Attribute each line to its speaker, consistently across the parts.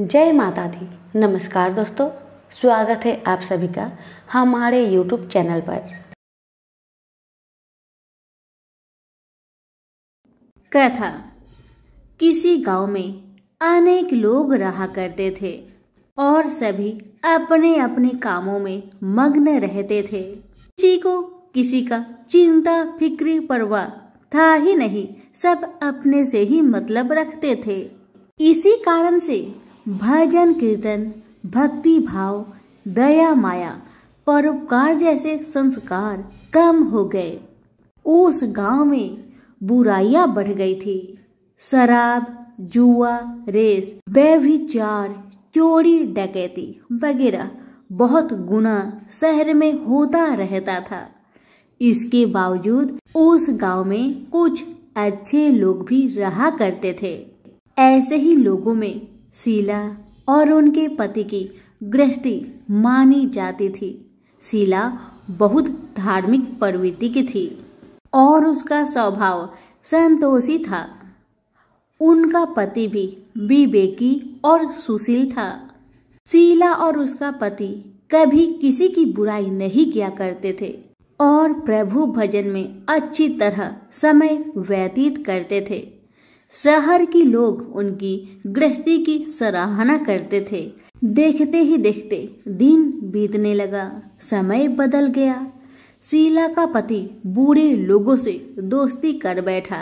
Speaker 1: जय माता दी नमस्कार दोस्तों स्वागत है आप सभी का हमारे YouTube चैनल पर कथा किसी गांव में अनेक लोग रहा करते थे और सभी अपने अपने कामों में मग्न रहते थे किसी को किसी का चिंता फिक्री परवाह था ही नहीं सब अपने से ही मतलब रखते थे इसी कारण से भजन कीर्तन भक्ति भाव दया माया परोपकार जैसे संस्कार कम हो गए उस गांव में बुराइयां बढ़ गई थी शराब जुआ रेस बेविचार चोरी डकैती वगैरह बहुत गुना शहर में होता रहता था इसके बावजूद उस गांव में कुछ अच्छे लोग भी रहा करते थे ऐसे ही लोगों में शीला और उनके पति की गृहस्थी मानी जाती थी शीला बहुत धार्मिक प्रवृत्ति की थी और उसका स्वभाव संतोषी था उनका पति भी विवेकी और सुशील था शीला और उसका पति कभी किसी की बुराई नहीं किया करते थे और प्रभु भजन में अच्छी तरह समय व्यतीत करते थे शहर के लोग उनकी गृहस्थी की सराहना करते थे देखते ही देखते दिन बीतने लगा समय बदल गया शीला का पति बुरे लोगों से दोस्ती कर बैठा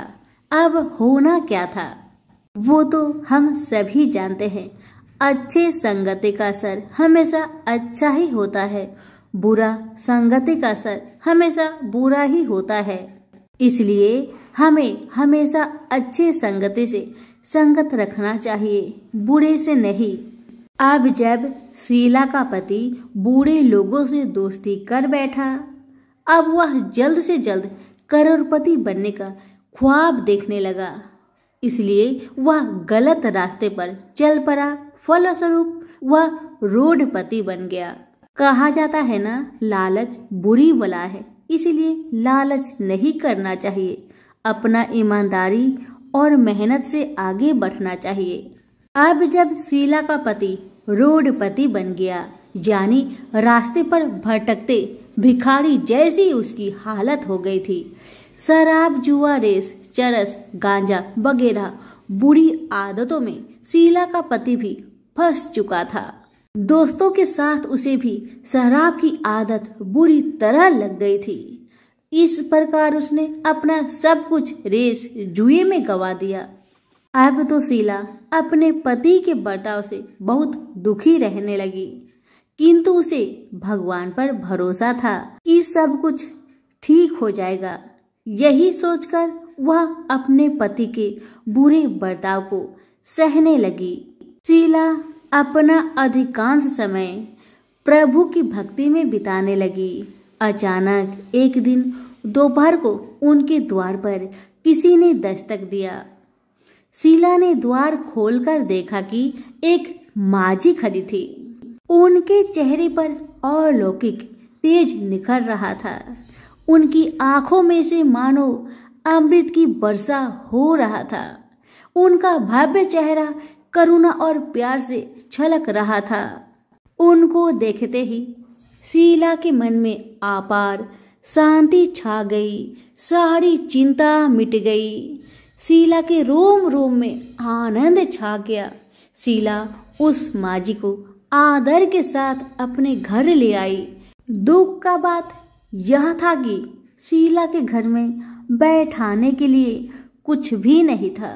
Speaker 1: अब होना क्या था वो तो हम सभी जानते हैं अच्छे संगति का असर हमेशा अच्छा ही होता है बुरा संगति का असर हमेशा बुरा ही होता है इसलिए हमें हमेशा अच्छी संगति से संगत रखना चाहिए बुरे से नहीं अब जब शीला का पति बूढ़े लोगों से दोस्ती कर बैठा अब वह जल्द से जल्द करोड़पति बनने का ख्वाब देखने लगा इसलिए वह गलत रास्ते पर चल पड़ा फलस्वरूप वह रोडपति बन गया कहा जाता है ना लालच बुरी बला है इसलिए लालच नहीं करना चाहिए अपना ईमानदारी और मेहनत से आगे बढ़ना चाहिए अब जब शीला का पति रोड पति बन गया यानी रास्ते पर भटकते भिखारी जैसी उसकी हालत हो गई थी शराब जुआ रेस चरस गांजा वगैरह बुरी आदतों में शीला का पति भी फंस चुका था दोस्तों के साथ उसे भी शराब की आदत बुरी तरह लग गई थी इस प्रकार उसने अपना सब कुछ रेस जुए में गवा दिया अब तो शीला अपने पति के बर्ताव से बहुत दुखी रहने लगी किंतु उसे भगवान पर भरोसा था कि सब कुछ ठीक हो जाएगा यही सोचकर वह अपने पति के बुरे बर्ताव को सहने लगी शीला अपना अधिकांश समय प्रभु की भक्ति में बिताने लगी अचानक एक दिन दोपहर को उनके द्वार पर किसी ने दस्तक दिया शीला ने द्वार खोलकर देखा कि एक माजी खड़ी थी उनके चेहरे पर अलौकिक तेज निखर रहा था उनकी आंखों में से मानो अमृत की वर्षा हो रहा था उनका भव्य चेहरा करुणा और प्यार से छलक रहा था उनको देखते ही शीला के मन में आपार शांति छा गई सारी चिंता मिट गई शीला के रोम रोम में आनंद छा गया शीला उस माजी को आदर के साथ अपने घर ले आई दुख का बात यह था कि शीला के घर में बैठाने के लिए कुछ भी नहीं था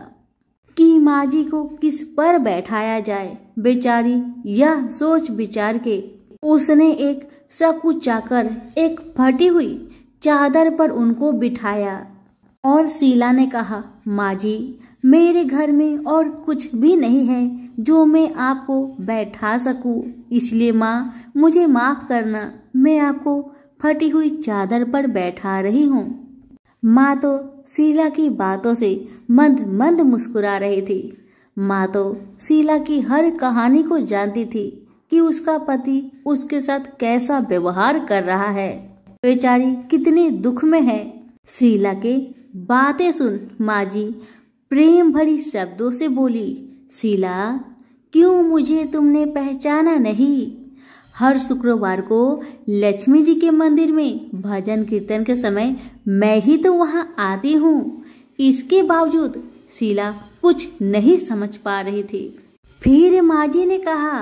Speaker 1: कि माँ जी को किस पर बैठाया जाए बेचारी यह सोच विचार के उसने एक सब कुछ जाकर एक फटी हुई चादर पर उनको बिठाया और शीला ने कहा माँ जी मेरे घर में और कुछ भी नहीं है जो मैं आपको बैठा सकूं इसलिए माँ मुझे माफ करना मैं आपको फटी हुई चादर पर बैठा रही हूँ माँ तो शीला की बातों से मंद मंद मुस्कुरा रही थी माँ तो शीला की हर कहानी को जानती थी कि उसका पति उसके साथ कैसा व्यवहार कर रहा है बेचारी कितने दुख में है शीला के बातें सुन माँ जी प्रेम भरी शब्दों से बोली शीला क्यों मुझे तुमने पहचाना नहीं हर शुक्रवार को लक्ष्मी जी के मंदिर में भजन कीर्तन के समय मैं ही तो वहाँ आती हूँ इसके बावजूद शीला कुछ नहीं समझ पा रही थी फिर माँ जी ने कहा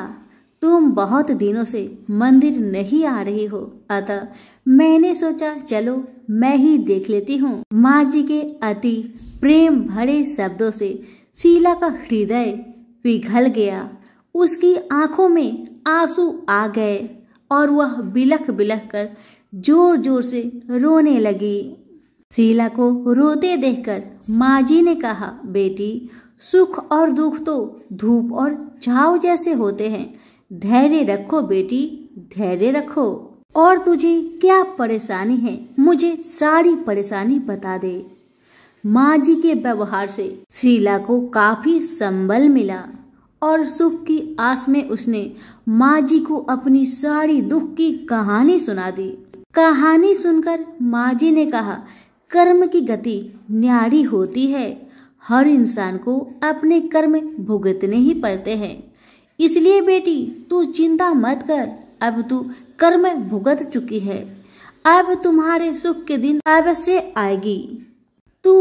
Speaker 1: तुम बहुत दिनों से मंदिर नहीं आ रही हो अतः मैंने सोचा चलो मैं ही देख लेती हूँ माँ जी के अति प्रेम भरे शब्दों से शीला का हृदय पिघल गया उसकी आंखों में आंसू आ गए और वह बिलख बिलख कर जोर जोर से रोने लगी शीला को रोते देखकर माँ जी ने कहा बेटी सुख और दुख तो धूप और छाव जैसे होते हैं धैर्य रखो बेटी धैर्य रखो और तुझे क्या परेशानी है मुझे सारी परेशानी बता दे माँ जी के व्यवहार से शीला को काफी संबल मिला और सुख की आस में उसने माँ जी को अपनी सारी दुख की कहानी सुना दी कहानी सुनकर माँ जी ने कहा कर्म की गति न्यारी होती है हर इंसान को अपने कर्म भुगतने ही पड़ते हैं इसलिए बेटी तू चिंता मत कर अब तू कर्म भुगत चुकी है अब तुम्हारे सुख के दिन अवश्य आएगी तू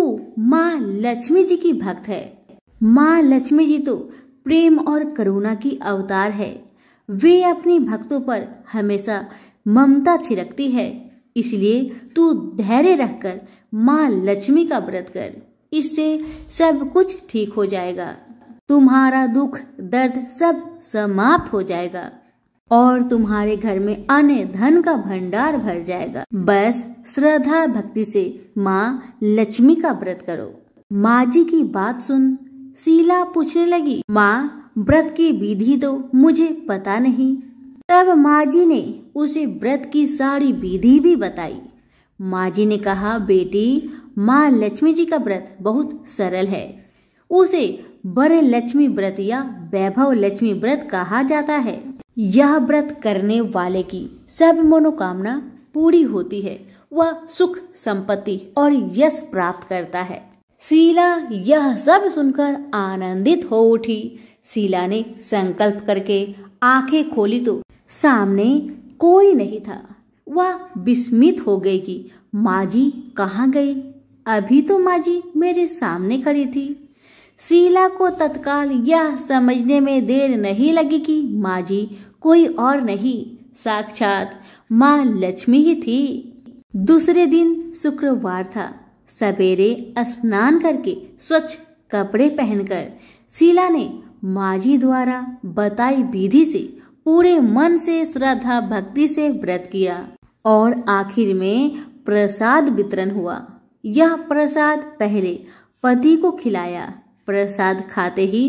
Speaker 1: माँ लक्ष्मी जी की भक्त है माँ लक्ष्मी जी तो प्रेम और करुणा की अवतार है वे अपने भक्तों पर हमेशा ममता छिड़कती है इसलिए तू धैर्य रखकर माँ लक्ष्मी का व्रत कर इससे सब कुछ ठीक हो जाएगा तुम्हारा दुख दर्द सब समाप्त हो जाएगा और तुम्हारे घर में अन्य धन का भंडार भर जाएगा बस श्रद्धा भक्ति से माँ लक्ष्मी का व्रत करो माँ जी की बात सुन शीला पूछने लगी माँ व्रत की विधि तो मुझे पता नहीं तब माँ जी ने उसे व्रत की सारी विधि भी बताई माँ जी ने कहा बेटी माँ लक्ष्मी जी का व्रत बहुत सरल है उसे बर लक्ष्मी व्रत या वैभव लक्ष्मी व्रत कहा जाता है यह व्रत करने वाले की सब मनोकामना पूरी होती है वह सुख संपत्ति और यश प्राप्त करता है शीला यह सब सुनकर आनंदित हो उठी शीला ने संकल्प करके आंखें खोली तो सामने कोई नहीं था वह विस्मित हो गई कि माँ जी कहाँ गई अभी तो माँ जी मेरे सामने खड़ी थी शीला को तत्काल यह समझने में देर नहीं लगी कि माँ जी कोई और नहीं साक्षात माँ लक्ष्मी ही थी दूसरे दिन शुक्रवार था सवेरे स्नान करके स्वच्छ कपड़े पहनकर शीला ने माँ जी द्वारा बताई विधि से पूरे मन से श्रद्धा भक्ति से व्रत किया और आखिर में प्रसाद वितरण हुआ यह प्रसाद पहले पति को खिलाया प्रसाद खाते ही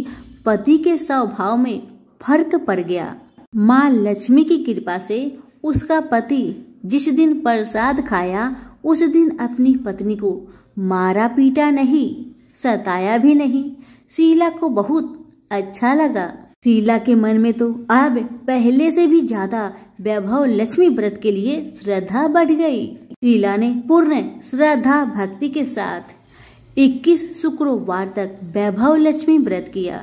Speaker 1: पति के स्वभाव में फर्क पड़ गया माँ लक्ष्मी की कृपा से उसका पति जिस दिन प्रसाद खाया उस दिन अपनी पत्नी को मारा पीटा नहीं सताया भी नहीं शीला को बहुत अच्छा लगा शीला के मन में तो अब पहले से भी ज्यादा वैभव लक्ष्मी व्रत के लिए श्रद्धा बढ़ गई शीला ने पूर्ण श्रद्धा भक्ति के साथ 21 शुक्रवार तक वैभव लक्ष्मी व्रत किया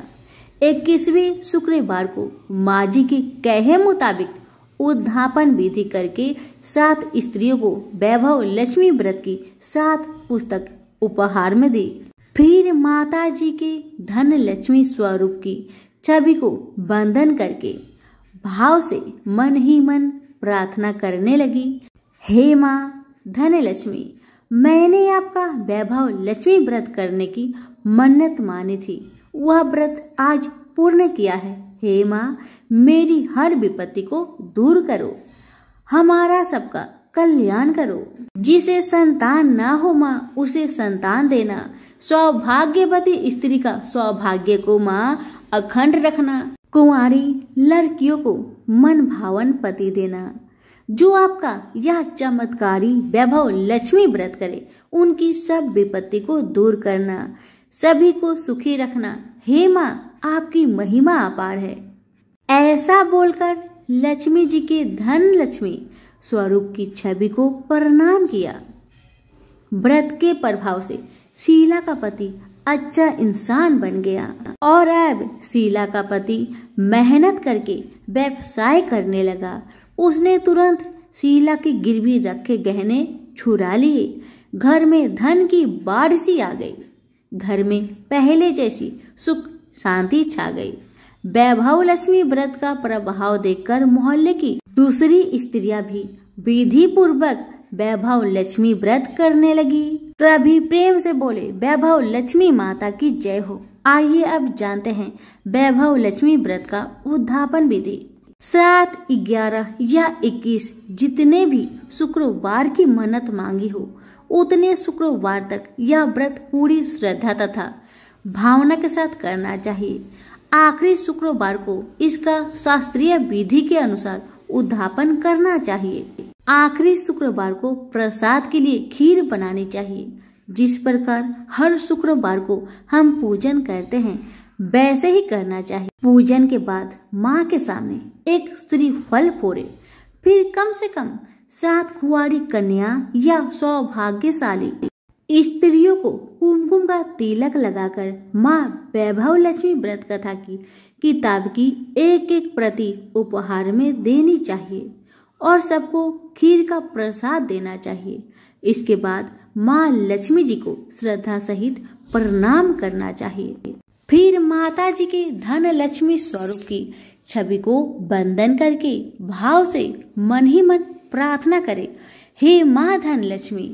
Speaker 1: 21वें शुक्रवार को माँ जी के कहे मुताबिक उद्धापन विधि करके सात स्त्रियों को वैभव लक्ष्मी व्रत की सात पुस्तक उपहार में दी फिर माता जी के धन लक्ष्मी स्वरूप की छवि को बंधन करके भाव से मन ही मन प्रार्थना करने लगी हे माँ धन लक्ष्मी मैंने आपका वैभव लक्ष्मी व्रत करने की मन्नत मानी थी वह व्रत आज पूर्ण किया है हे माँ मेरी हर विपत्ति को दूर करो हमारा सबका कल्याण करो जिसे संतान ना हो माँ उसे संतान देना सौभाग्यवती स्त्री का सौभाग्य को माँ अखंड रखना कुमारी लड़कियों को मन भावन पति देना जो आपका यह चमत्कारी वैभव लक्ष्मी व्रत करे उनकी सब विपत्ति को दूर करना सभी को सुखी रखना हे माँ आपकी महिमा अपार है ऐसा बोलकर लक्ष्मी जी के धन लक्ष्मी स्वरूप की छवि को प्रणाम किया व्रत के प्रभाव से शीला का पति अच्छा इंसान बन गया और अब शीला का पति मेहनत करके व्यवसाय करने लगा उसने तुरंत शीला के गिरवी रखे गहने छुरा लिए घर में धन की बाढ़ सी आ गई घर में पहले जैसी सुख शांति छा गई वैभव लक्ष्मी व्रत का प्रभाव देखकर मोहल्ले की दूसरी स्त्रियां भी विधि पूर्वक वैभव लक्ष्मी व्रत करने लगी सभी प्रेम से बोले वैभव लक्ष्मी माता की जय हो आइए अब जानते हैं वैभव लक्ष्मी व्रत का उद्धापन विधि सात ग्यारह या इक्कीस जितने भी शुक्रवार की मन्नत मांगी हो उतने शुक्रवार तक यह व्रत पूरी श्रद्धा तथा भावना के साथ करना चाहिए आखिरी शुक्रवार को इसका शास्त्रीय विधि के अनुसार उद्धापन करना चाहिए आखिरी शुक्रवार को प्रसाद के लिए खीर बनानी चाहिए जिस प्रकार हर शुक्रवार को हम पूजन करते हैं वैसे ही करना चाहिए पूजन के बाद माँ के सामने एक स्त्री फल फोरे फिर कम से कम सात कुआरी कन्या या सौभाग्यशाली स्त्रियों को कुमकुम का तिलक लगाकर माँ वैभव लक्ष्मी व्रत कथा की किताब की एक एक प्रति उपहार में देनी चाहिए और सबको खीर का प्रसाद देना चाहिए इसके बाद माँ लक्ष्मी जी को श्रद्धा सहित प्रणाम करना चाहिए फिर माता जी के धन लक्ष्मी स्वरूप की छवि को बंधन करके भाव से मन ही मन प्रार्थना करे हे माँ धन लक्ष्मी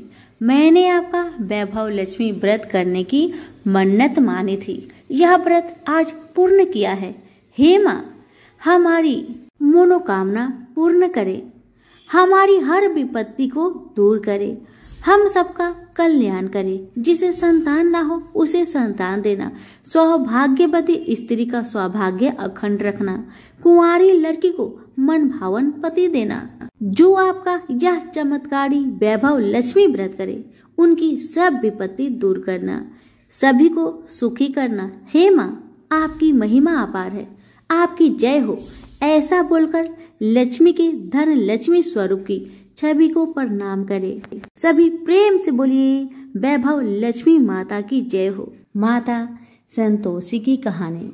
Speaker 1: मैंने आपका वैभव लक्ष्मी व्रत करने की मन्नत मानी थी यह व्रत आज पूर्ण किया है हे माँ हमारी मनोकामना पूर्ण करे हमारी हर विपत्ति को दूर करे हम सबका कल्याण करे जिसे संतान ना हो उसे संतान देना सौभाग्यवती स्त्री का सौभाग्य अखंड रखना कुंवारी लड़की को मन भावन पति देना जो आपका यह चमत्कारी वैभव लक्ष्मी व्रत करे उनकी सब विपत्ति दूर करना सभी को सुखी करना हे माँ आपकी महिमा अपार है आपकी जय हो ऐसा बोलकर लक्ष्मी के धन लक्ष्मी स्वरूप की छवि को प्रणाम करे सभी प्रेम से बोलिए वैभव लक्ष्मी माता की जय हो माता संतोषी की कहानी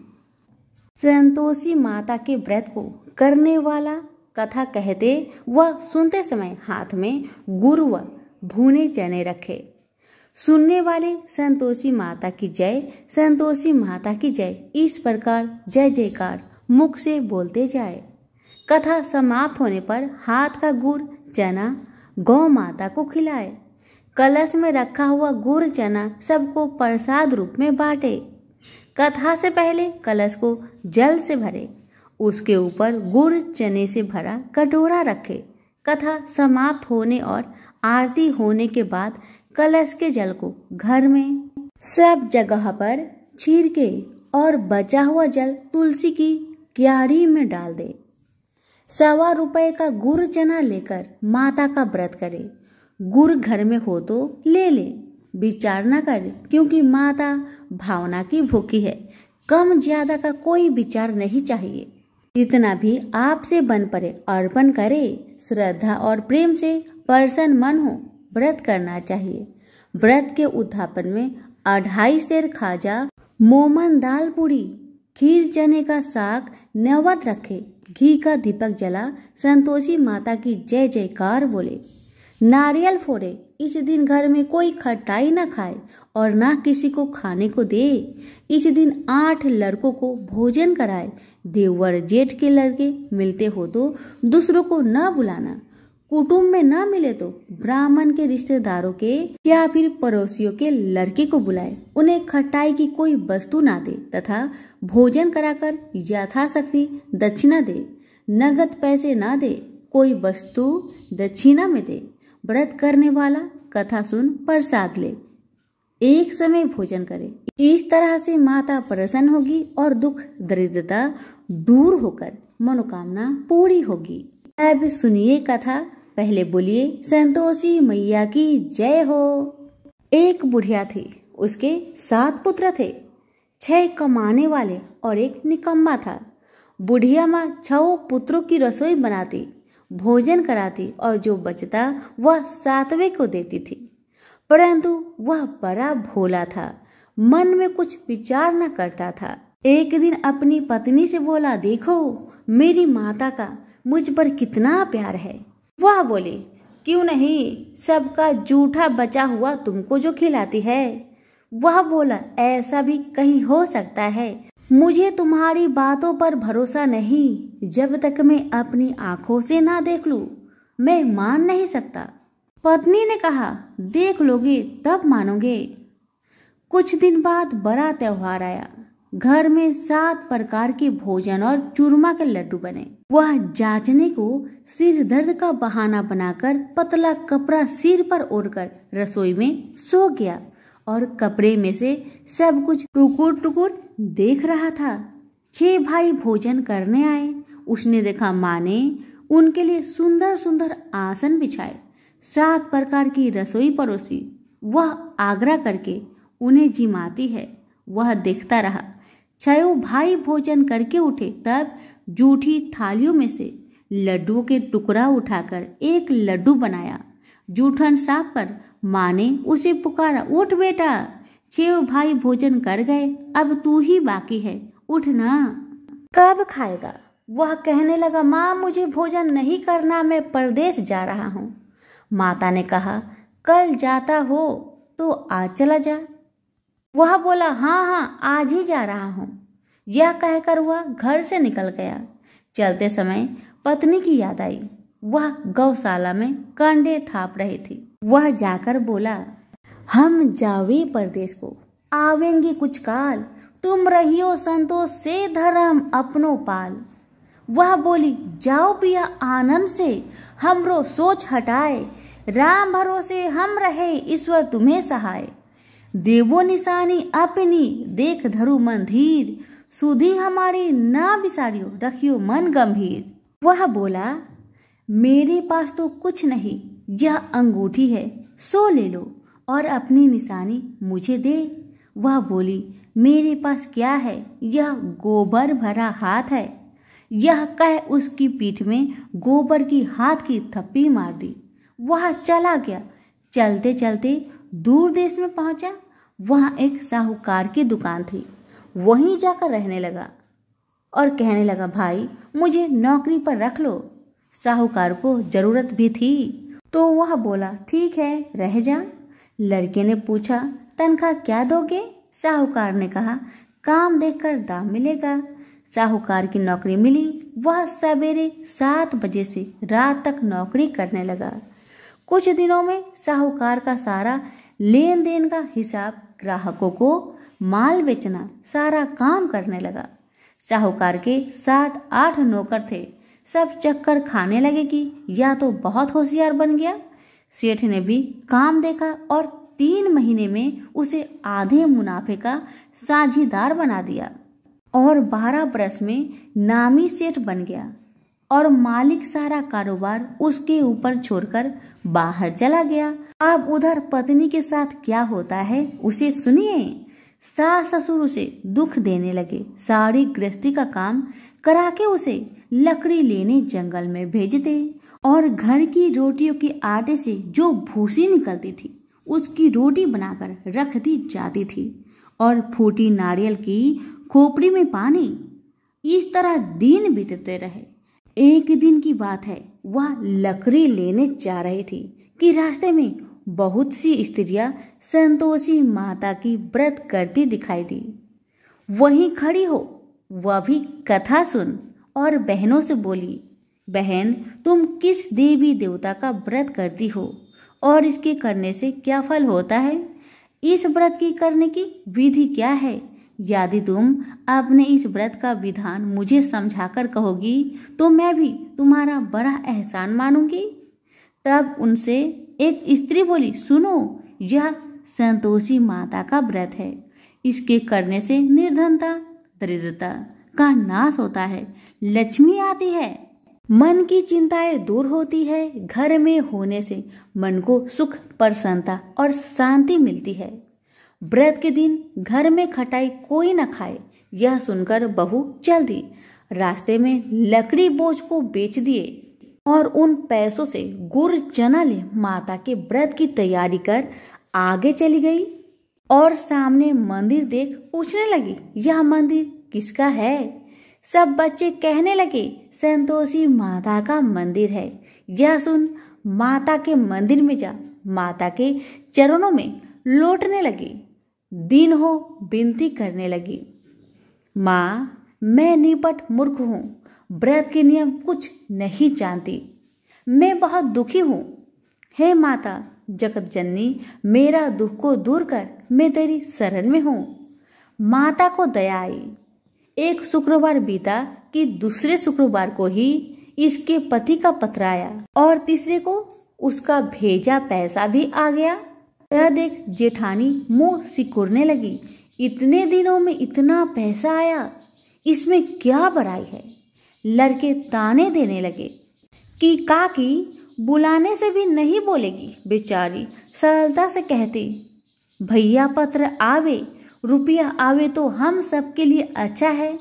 Speaker 1: संतोषी माता के व्रत को करने वाला कथा कहते व सुनते समय हाथ में गुरु व भूने चने रखे सुनने वाले संतोषी माता की जय संतोषी माता की जय इस प्रकार जय जयकार मुख से बोलते जाए कथा समाप्त होने पर हाथ का गुर चना गौ माता को खिलाए कलश में रखा हुआ गुड़ चना सबको प्रसाद रूप में बांटे कथा से पहले कलश को जल से भरे उसके ऊपर गुड़ चने से भरा कटोरा रखे कथा समाप्त होने और आरती होने के बाद कलश के जल को घर में सब जगह पर छीर के और बचा हुआ जल तुलसी की क्यारी में डाल दे सवा रुपए का गुड़ चना लेकर माता का व्रत करे गुड़ घर में हो तो ले ले विचार ना करे क्योंकि माता भावना की भूखी है कम ज्यादा का कोई विचार नहीं चाहिए जितना भी आपसे बन पड़े अर्पण करे श्रद्धा और प्रेम से प्रसन्न मन हो व्रत करना चाहिए व्रत के उत्थापन में अढ़ाई शेर खाजा मोमन दाल पूरी खीर चने का साग नवत रखे घी का दीपक जला संतोषी माता की जय जयकार बोले नारियल फोड़े इस दिन घर में कोई खटाई न खाए और ना किसी को खाने को दे इस दिन आठ लड़कों को भोजन कराए देवर जेठ के लड़के मिलते हो तो दूसरों को न बुलाना कुटुंब में ना मिले तो ब्राह्मण के रिश्तेदारों के या फिर पड़ोसियों के लड़के को बुलाए उन्हें खटाई की कोई वस्तु ना दे तथा भोजन कराकर यथाशक्ति दक्षिणा दे नगद पैसे ना दे कोई वस्तु दक्षिणा में दे व्रत करने वाला कथा सुन प्रसाद ले एक समय भोजन करे इस तरह से माता प्रसन्न होगी और दुख दरिद्रता दूर होकर मनोकामना पूरी होगी अब सुनिए कथा पहले बोलिए संतोषी मैया की जय हो एक बुढ़िया थी उसके सात पुत्र थे छह कमाने वाले और एक निकम्मा था बुढ़िया माँ छो पुत्रों की रसोई बनाती भोजन कराती और जो बचता वह सातवें को देती थी परंतु वह बड़ा भोला था मन में कुछ विचार न करता था एक दिन अपनी पत्नी से बोला देखो मेरी माता का मुझ पर कितना प्यार है वह बोली क्यों नहीं सबका जूठा बचा हुआ तुमको जो खिलाती है वह बोला ऐसा भी कहीं हो सकता है मुझे तुम्हारी बातों पर भरोसा नहीं जब तक मैं अपनी आंखों से ना देख लू मैं मान नहीं सकता पत्नी ने कहा देख लोगे तब मानोगे कुछ दिन बाद बड़ा त्योहार आया घर में सात प्रकार के भोजन और चूरमा के लड्डू बने वह जाचने को सिर दर्द का बहाना बनाकर पतला कपड़ा सिर पर ओढ़कर रसोई में सो गया और कपड़े में से सब कुछ टुकुर टुकुर देख रहा था छह भाई भोजन करने आए उसने देखा माँ ने उनके लिए सुंदर सुंदर आसन बिछाए सात प्रकार की रसोई परोसी वह आगरा करके उन्हें जिमाती है वह देखता रहा छयों भाई भोजन करके उठे तब जूठी थालियों में से लड्डू के टुकड़ा उठाकर एक लड्डू बनाया जूठन साफ कर माँ ने उसे पुकारा उठ बेटा छह भाई भोजन कर गए अब तू ही बाकी है उठ ना कब खाएगा वह कहने लगा माँ मुझे भोजन नहीं करना मैं परदेश जा रहा हूँ माता ने कहा कल जाता हो तो आज चला जा वह बोला हाँ हाँ आज ही जा रहा हूँ यह कहकर वह घर से निकल गया चलते समय पत्नी की याद आई वह गौशाला में कंडे थाप रही थी वह जाकर बोला हम जावे परदेश को आवेंगे कुछ काल तुम रहियो संतोष से धर्म अपनो पाल वह बोली जाओ पिया आनंद से हमरो सोच हटाए राम भरोसे हम रहे ईश्वर तुम्हें सहाय देवो निशानी अपनी देख धरु मन धीर सुधी हमारी ना बिसारियो रखियो मन गंभीर वह बोला मेरे पास तो कुछ नहीं यह अंगूठी है सो ले लो और अपनी निशानी मुझे दे वह बोली मेरे पास क्या है यह गोबर भरा हाथ है यह कह उसकी पीठ में गोबर की हाथ की थप्पी मार दी वह चला गया चलते चलते दूर देश में पहुंचा वहाँ एक साहूकार की दुकान थी वहीं जाकर रहने लगा और कहने लगा भाई मुझे नौकरी पर रख लो साहूकार को ज़रूरत भी थी तो वह बोला ठीक है रह जा लड़के ने पूछा तनख्वाह क्या दोगे साहूकार ने कहा काम देखकर दाम मिलेगा साहूकार की नौकरी मिली वह सवेरे सात बजे से रात तक नौकरी करने लगा कुछ दिनों में साहूकार का सारा लेन देन का हिसाब ग्राहकों को माल बेचना सारा काम करने लगा साहूकार के सात आठ नौकर थे सब चक्कर खाने लगे कि या तो बहुत होशियार बन गया सेठ ने भी काम देखा और तीन महीने में उसे आधे मुनाफे का साझीदार बना दिया और बारह बरस में नामी सेठ बन गया और मालिक सारा कारोबार उसके ऊपर छोड़कर बाहर चला गया अब उधर पत्नी के साथ क्या होता है उसे सुनिए सास ससुर उसे दुख देने लगे सारी गृहस्थी का काम करा के उसे लकड़ी लेने जंगल में भेजते और घर की रोटियों के आटे से जो भूसी निकलती थी उसकी रोटी बनाकर रख दी जाती थी और फूटी नारियल की खोपड़ी में पानी इस तरह दिन बीतते रहे एक दिन की बात है वह लकड़ी लेने जा रही थी कि रास्ते में बहुत सी स्त्रियां संतोषी माता की व्रत करती दिखाई दी वहीं खड़ी हो वह भी कथा सुन और बहनों से बोली बहन तुम किस देवी देवता का व्रत करती हो और इसके करने से क्या फल होता है इस व्रत की करने की विधि क्या है यदि तुम अपने इस व्रत का विधान मुझे समझाकर कहोगी तो मैं भी तुम्हारा बड़ा एहसान मानूंगी तब उनसे एक स्त्री बोली सुनो यह संतोषी माता का व्रत है इसके करने से निर्धनता दरिद्रता का नाश होता है लक्ष्मी आती है मन की चिंताएं दूर होती है घर में होने से मन को सुख प्रसन्नता और शांति मिलती है व्रत के दिन घर में खटाई कोई न खाए यह सुनकर बहु चल दी रास्ते में लकड़ी बोझ को बेच दिए और उन पैसों से गुड़ चना ले माता के व्रत की तैयारी कर आगे चली गई और सामने मंदिर देख पूछने लगी यह मंदिर किसका है सब बच्चे कहने लगे संतोषी माता का मंदिर है यह सुन माता के मंदिर में जा माता के चरणों में लौटने लगी दिन हो विनती करने लगी माँ मैं निपट मूर्ख हूँ व्रत के नियम कुछ नहीं जानती मैं बहुत दुखी हूँ हे माता जगत जननी मेरा दुख को दूर कर मैं तेरी शरण में हूँ माता को दया आई एक शुक्रवार बीता कि दूसरे शुक्रवार को ही इसके पति का पत्र आया और तीसरे को उसका भेजा पैसा भी आ गया यह देख जेठानी मुंह सिकुड़ने लगी इतने दिनों में इतना पैसा आया इसमें क्या बड़ाई है लड़के ताने देने लगे कि काकी बुलाने से भी नहीं बोलेगी बेचारी सरलता से कहती भैया पत्र आवे रुपया आवे तो हम सबके लिए अच्छा है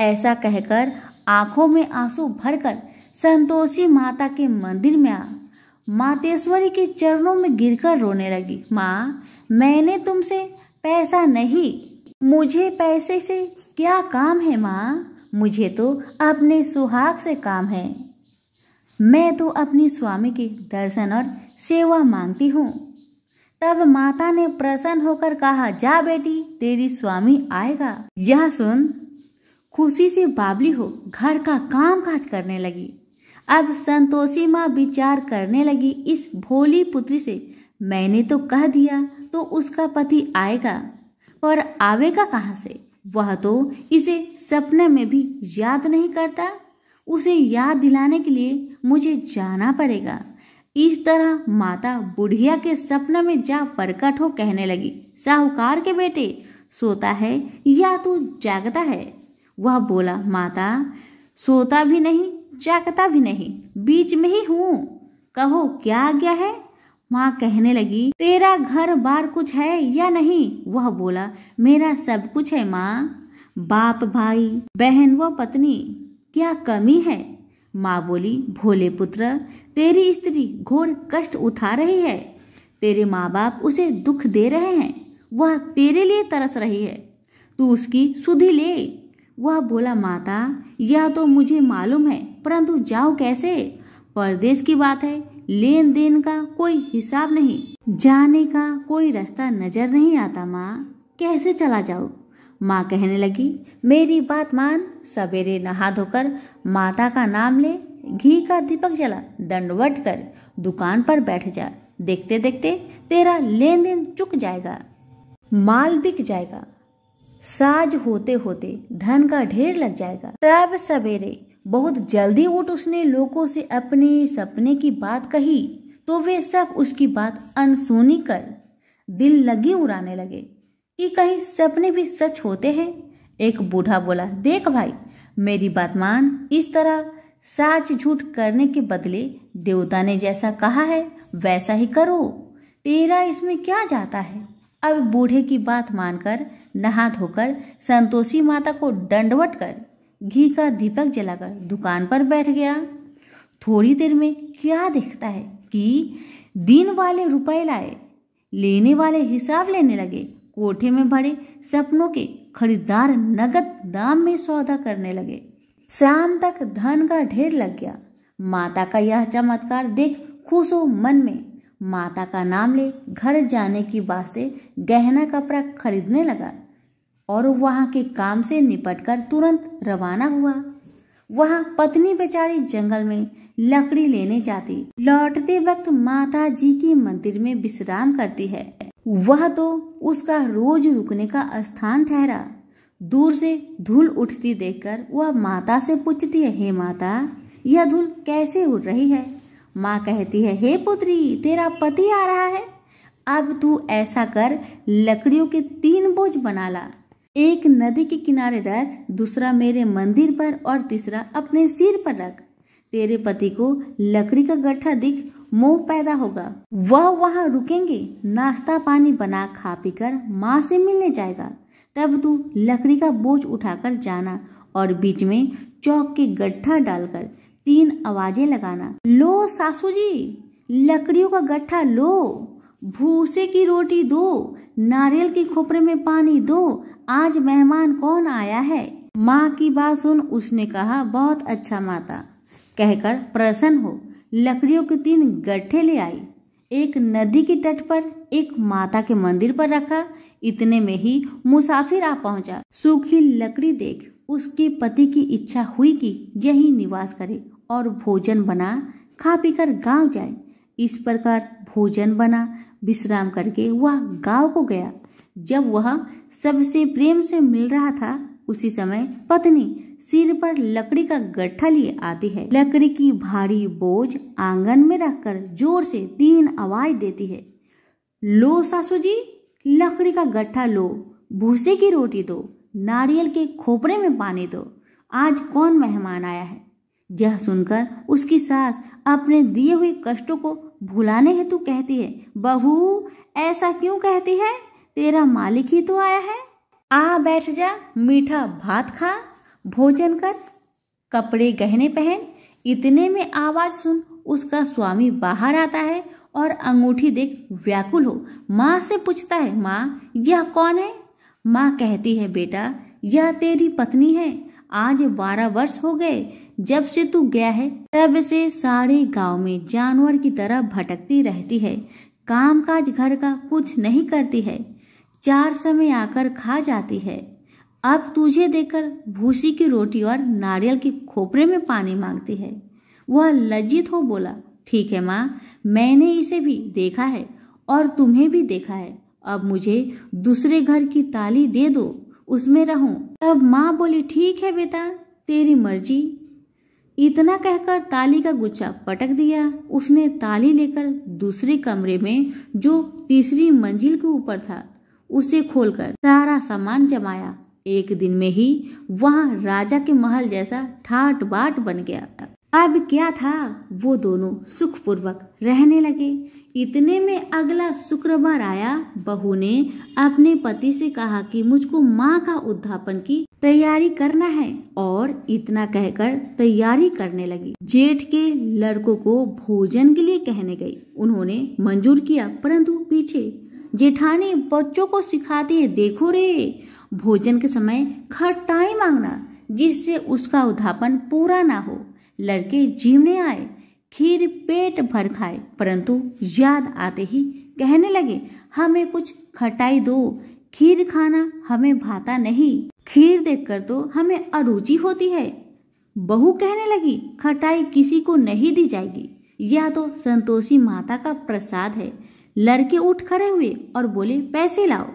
Speaker 1: ऐसा कहकर आंखों में आंसू भरकर संतोषी माता के मंदिर में आ मातेश्वरी के चरणों में गिरकर रोने लगी माँ मैंने तुमसे पैसा नहीं मुझे पैसे से क्या काम है माँ मुझे तो अपने सुहाग से काम है मैं तो अपनी स्वामी के दर्शन और सेवा मांगती हूँ तब माता ने प्रसन्न होकर कहा जा बेटी तेरी स्वामी आएगा यह सुन खुशी से बाबली हो घर का काम काज करने लगी अब संतोषी माँ विचार करने लगी इस भोली पुत्री से मैंने तो कह दिया तो उसका पति आएगा पर आवेगा कहाँ से वह तो इसे सपने में भी याद नहीं करता उसे याद दिलाने के लिए मुझे जाना पड़ेगा इस तरह माता बुढ़िया के सपने में जा प्रकट हो कहने लगी साहूकार के बेटे सोता है या तू जागता है वह बोला माता सोता भी नहीं जागता भी नहीं बीच में ही हूँ कहो क्या आज्ञा है माँ कहने लगी तेरा घर बार कुछ है या नहीं वह बोला मेरा सब कुछ है माँ बाप भाई बहन व पत्नी क्या कमी है माँ बोली भोले पुत्र तेरी स्त्री घोर कष्ट उठा रही है तेरे माँ बाप उसे दुख दे रहे हैं वह तेरे लिए तरस रही है तू उसकी सुधी ले वह बोला माता यह तो मुझे मालूम है परंतु जाओ कैसे परदेश की बात है लेन देन का कोई हिसाब नहीं जाने का कोई रास्ता नजर नहीं आता माँ कैसे चला जाओ माँ कहने लगी मेरी बात मान सवेरे नहा धोकर माता का नाम ले घी का दीपक जला दंडवट कर दुकान पर बैठ जा देखते देखते तेरा लेन देन चुक जाएगा माल बिक जाएगा साज होते होते धन का ढेर लग जाएगा तब सवेरे बहुत जल्दी उठ उसने लोगों से अपने सपने की बात कही तो वे सब उसकी बात अनसुनी कर दिल लगी उड़ाने लगे कि कहीं सपने भी सच होते हैं एक बूढ़ा बोला देख भाई मेरी बात मान इस तरह साच झूठ करने के बदले देवता ने जैसा कहा है वैसा ही करो तेरा इसमें क्या जाता है अब बूढ़े की बात मानकर नहा धोकर संतोषी माता को दंडवट कर घी का दीपक जलाकर दुकान पर बैठ गया थोड़ी देर में क्या देखता है कि दिन वाले रुपए लाए लेने वाले हिसाब लेने लगे कोठे में भरे सपनों के खरीदार नगद दाम में सौदा करने लगे शाम तक धन का ढेर लग गया माता का यह चमत्कार देख खुश हो मन में माता का नाम ले घर जाने की वास्ते गहना कपड़ा खरीदने लगा और वहाँ के काम से निपटकर तुरंत रवाना हुआ वहाँ पत्नी बेचारी जंगल में लकड़ी लेने जाती लौटते वक्त माता जी के मंदिर में विश्राम करती है वह तो उसका रोज रुकने का स्थान ठहरा दूर से धूल उठती देखकर वह माता से पूछती है हे माता यह धूल कैसे उड़ रही है माँ कहती है हे पुत्री तेरा पति आ रहा है अब तू ऐसा कर लकड़ियों के तीन बोझ बना ला एक नदी के किनारे रख दूसरा मेरे मंदिर पर और तीसरा अपने सिर पर रख तेरे पति को लकड़ी का गठा दिख मोह पैदा होगा वह वहाँ रुकेंगे नाश्ता पानी बना खा पी कर माँ से मिलने जाएगा तब तू लकड़ी का बोझ उठाकर जाना और बीच में चौक के गड्ढा डालकर तीन आवाजें लगाना लो सासू जी लकड़ियों का गट्ठा लो भूसे की रोटी दो नारियल के खोपरे में पानी दो आज मेहमान कौन आया है माँ की बात सुन उसने कहा बहुत अच्छा माता कहकर प्रसन्न हो लकड़ियों के तीन गड्ढे ले आई एक नदी के तट पर एक माता के मंदिर पर रखा इतने में ही मुसाफिर आ पहुंचा सूखी लकड़ी देख उसके पति की इच्छा हुई कि यही निवास करे और भोजन बना खा पी कर गाँव जाए इस प्रकार भोजन बना विश्राम करके वह गांव को गया जब वह सबसे प्रेम से मिल रहा था उसी समय पत्नी सिर पर लकड़ी का गठा लिए आती है लकड़ी की भारी बोझ आंगन में रखकर जोर से तीन आवाज देती है लो सासू जी लकड़ी का गठा लो भूसे की रोटी दो नारियल के खोपड़े में पानी दो आज कौन मेहमान आया है यह सुनकर उसकी सास अपने दिए हुए कष्टों को भुलाने हेतु कहती है बहू ऐसा क्यों कहती है तेरा मालिक ही तो आया है आ बैठ जा मीठा भात खा भोजन कर कपड़े गहने पहन इतने में आवाज सुन उसका स्वामी बाहर आता है और अंगूठी देख व्याकुल हो माँ से पूछता है माँ यह कौन है माँ कहती है बेटा यह तेरी पत्नी है आज बारह वर्ष हो गए जब से तू गया है तब से सारे गांव में जानवर की तरह भटकती रहती है काम काज घर का कुछ नहीं करती है चार समय आकर खा जाती है अब तुझे देकर भूसी की रोटी और नारियल के खोपरे में पानी मांगती है वह लज्जित हो बोला ठीक है माँ मैंने इसे भी देखा है और तुम्हें भी देखा है अब मुझे दूसरे घर की ताली दे दो उसमें रहूं तब माँ बोली ठीक है बेटा तेरी मर्जी इतना कहकर ताली का गुच्छा पटक दिया उसने ताली लेकर दूसरे कमरे में जो तीसरी मंजिल के ऊपर था उसे खोलकर सारा सामान जमाया एक दिन में ही वहाँ राजा के महल जैसा ठाट बाट बन गया अब क्या था वो दोनों सुखपूर्वक रहने लगे इतने में अगला शुक्रवार आया बहू ने अपने पति से कहा कि मुझको माँ का उद्धापन की तैयारी करना है और इतना कहकर तैयारी करने लगी जेठ के लड़कों को भोजन के लिए कहने गई उन्होंने मंजूर किया परंतु पीछे जेठानी बच्चों को सिखाती है देखो रे भोजन के समय खटाई मांगना जिससे उसका उद्धापन पूरा ना हो लड़के जीवने आए खीर पेट भर खाए परंतु याद आते ही कहने लगे हमें कुछ खटाई दो खीर खाना हमें भाता नहीं खीर देखकर तो हमें अरुचि होती है बहू कहने लगी खटाई किसी को नहीं दी जाएगी यह तो संतोषी माता का प्रसाद है लड़के उठ खड़े हुए और बोले पैसे लाओ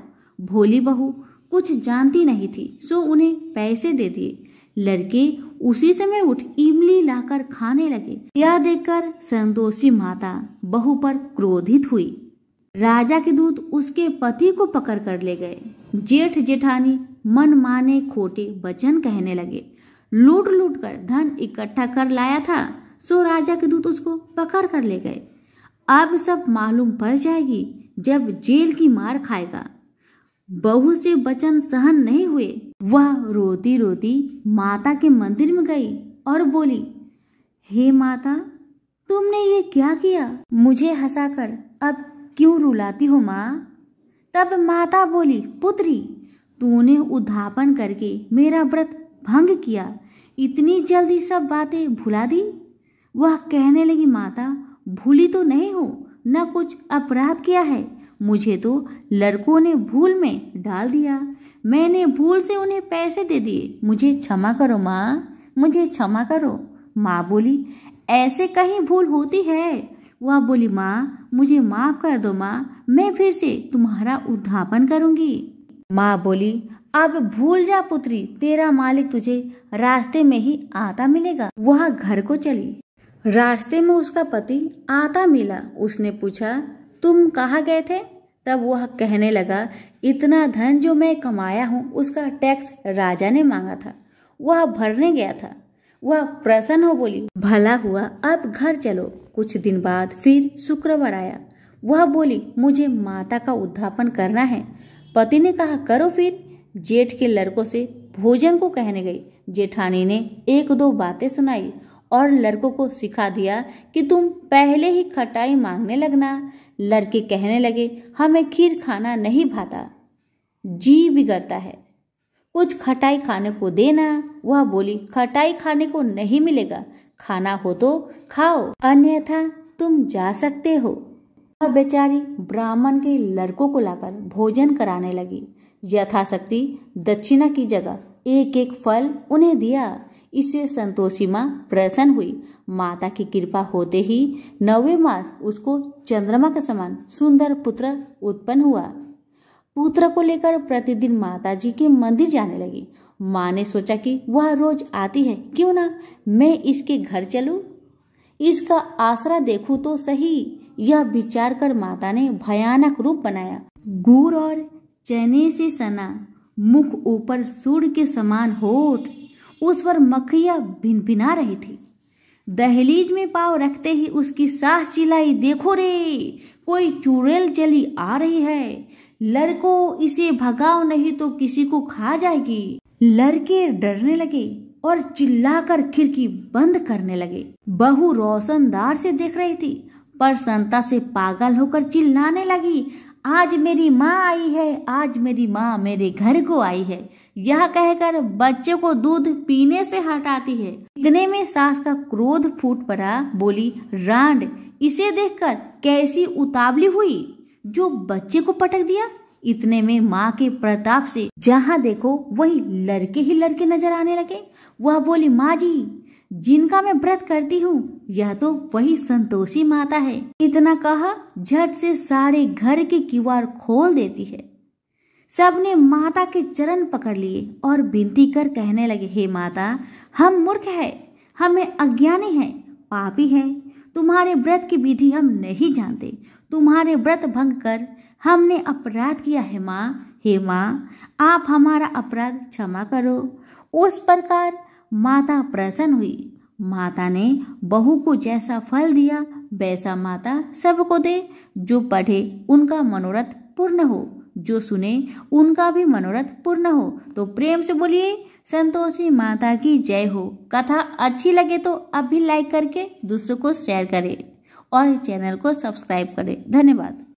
Speaker 1: भोली बहू कुछ जानती नहीं थी सो उन्हें पैसे दे दिए लड़के उसी समय उठ इमली लाकर खाने लगे यह देखकर संतोषी माता बहु पर क्रोधित हुई राजा के दूत उसके पति को पकड़ कर ले गए जेठ जेठानी मन माने खोटे वचन कहने लगे लूट लूट कर धन इकट्ठा कर लाया था सो राजा के दूत उसको पकड़ कर ले गए अब सब मालूम पड़ जाएगी जब जेल की मार खाएगा बहु से वचन सहन नहीं हुए वह रोती रोती माता के मंदिर में गई और बोली हे माता तुमने ये क्या किया मुझे हंसाकर अब क्यों रुलाती हो माँ तब माता बोली पुत्री तूने उद्धापन करके मेरा व्रत भंग किया इतनी जल्दी सब बातें भुला दी वह कहने लगी माता भूली तो नहीं हो न कुछ अपराध किया है मुझे तो लड़कों ने भूल में डाल दिया मैंने भूल से उन्हें पैसे दे दिए मुझे क्षमा करो माँ मुझे क्षमा करो माँ बोली ऐसे कहीं भूल होती है वह बोली माँ मुझे माफ कर दो माँ मैं फिर से तुम्हारा उद्धापन करूंगी माँ बोली अब भूल जा पुत्री तेरा मालिक तुझे रास्ते में ही आता मिलेगा वह घर को चली रास्ते में उसका पति आता मिला उसने पूछा तुम कहाँ गए थे तब वह कहने लगा इतना धन जो मैं कमाया हूँ उसका टैक्स राजा ने मांगा था वह भरने गया था वह प्रसन्न हो बोली भला हुआ अब घर चलो कुछ दिन बाद फिर शुक्रवार आया वह बोली मुझे माता का उद्धापन करना है पति ने कहा करो फिर जेठ के लड़कों से भोजन को कहने गई जेठानी ने एक दो बातें सुनाई और लड़कों को सिखा दिया कि तुम पहले ही खटाई मांगने लगना लड़के कहने लगे हमें खीर खाना नहीं भाता जी बिगड़ता है कुछ खटाई खाने को देना वह बोली खटाई खाने को नहीं मिलेगा खाना हो तो खाओ अन्यथा तुम जा सकते हो वह बेचारी ब्राह्मण के लड़कों को लाकर भोजन कराने लगी यथाशक्ति दक्षिणा की जगह एक एक फल उन्हें दिया इससे संतोषी माँ प्रसन्न हुई माता की कृपा होते ही नवे मास उसको चंद्रमा के समान सुंदर पुत्र उत्पन्न हुआ पुत्र को लेकर प्रतिदिन माता जी के मंदिर जाने लगी माँ ने सोचा कि वह रोज आती है क्यों ना मैं इसके घर चलूँ इसका आसरा देखूँ तो सही यह विचार कर माता ने भयानक रूप बनाया गुर और चने से सना मुख ऊपर सूर्य के समान होठ उस पर भिन भिना रही थी दहलीज में पाव रखते ही उसकी सास चिल्लाई देखो रे कोई चुड़ैल चली आ रही है लड़को इसे भगाओ नहीं तो किसी को खा जाएगी लड़के डरने लगे और चिल्लाकर खिड़की बंद करने लगे बहू रोशनदार से देख रही थी पर संता से पागल होकर चिल्लाने लगी आज मेरी माँ आई है आज मेरी माँ मेरे घर को आई है यह कहकर बच्चे को दूध पीने से हटाती है इतने में सास का क्रोध फूट पड़ा बोली रांड इसे देखकर कैसी उतावली हुई जो बच्चे को पटक दिया इतने में माँ के प्रताप से जहाँ देखो वही लड़के ही लड़के नजर आने लगे वह बोली माँ जी जिनका मैं व्रत करती हूँ यह तो वही संतोषी माता है इतना कहा झट से सारे घर के किवाड़ खोल देती है सब ने माता के चरण पकड़ लिए और विनती कर कहने लगे हे माता हम मूर्ख है हमें अज्ञानी हैं पापी हैं तुम्हारे व्रत की विधि हम नहीं जानते तुम्हारे व्रत भंग कर हमने अपराध किया है माँ हे माँ आप हमारा अपराध क्षमा करो उस प्रकार माता प्रसन्न हुई माता ने बहू को जैसा फल दिया वैसा माता सबको दे जो पढ़े उनका मनोरथ पूर्ण हो जो सुने उनका भी मनोरथ पूर्ण हो तो प्रेम से बोलिए संतोषी माता की जय हो कथा अच्छी लगे तो अभी भी लाइक करके दूसरों को शेयर करें और चैनल को सब्सक्राइब करें धन्यवाद